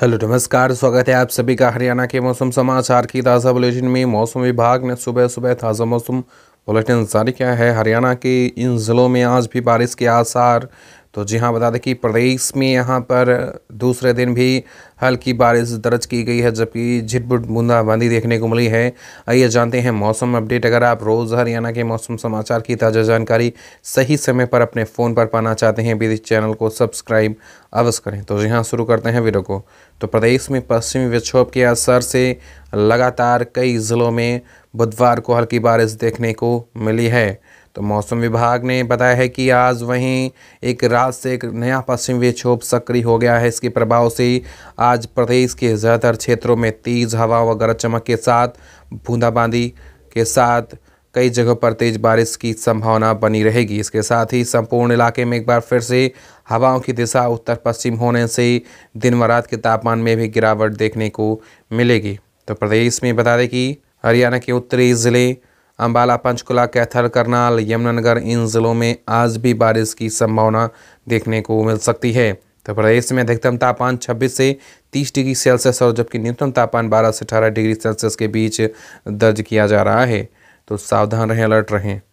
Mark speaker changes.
Speaker 1: hello नमस्कार स्वागत है आप सभी का हरियाणा के मौसम समाचार की ताज़ा बुलेटिन में मौसम विभाग ने सुबह सुबह ताज़ा मौसम बुलेटिन जारी किया है हरियाणा के इन ज़िलों में आज भी बारिश के आसार तो जी हाँ बता दें कि प्रदेश में यहाँ पर दूसरे दिन भी हल्की बारिश दर्ज की गई है जबकि झिटपुट बूंदाबांदी देखने को मिली है आइए जानते हैं मौसम अपडेट अगर आप रोज़ हरियाणा के मौसम समाचार की ताज़ा जानकारी सही समय पर अपने फ़ोन पर पाना चाहते हैं यदि चैनल को सब्सक्राइब अवश्य करें तो जी हाँ शुरू करते हैं वीडियो को तो प्रदेश में पश्चिमी विक्षोभ के असर से लगातार कई ज़िलों में बुधवार को हल्की बारिश देखने को मिली है तो मौसम विभाग ने बताया है कि आज वहीं एक रात से एक नया पश्चिमी विक्षोभ सक्रिय हो गया है इसके प्रभाव से आज प्रदेश के ज़्यादातर क्षेत्रों में तेज़ हवा व गरज चमक के साथ बूंदाबांदी के साथ कई जगहों पर तेज़ बारिश की संभावना बनी रहेगी इसके साथ ही संपूर्ण इलाके में एक बार फिर से हवाओं की दिशा उत्तर पश्चिम होने से दिन व रात के तापमान में भी गिरावट देखने को मिलेगी तो प्रदेश में बता दें कि हरियाणा के उत्तरी ज़िले अम्बाला पंचकुला कैथल करनाल यमुनानगर इन ज़िलों में आज भी बारिश की संभावना देखने को मिल सकती है तो प्रदेश में अधिकतम तापमान 26 से 30 डिग्री सेल्सियस और जबकि न्यूनतम तापमान 12 से 18 डिग्री सेल्सियस के बीच दर्ज किया जा रहा है तो सावधान रहें अलर्ट रहें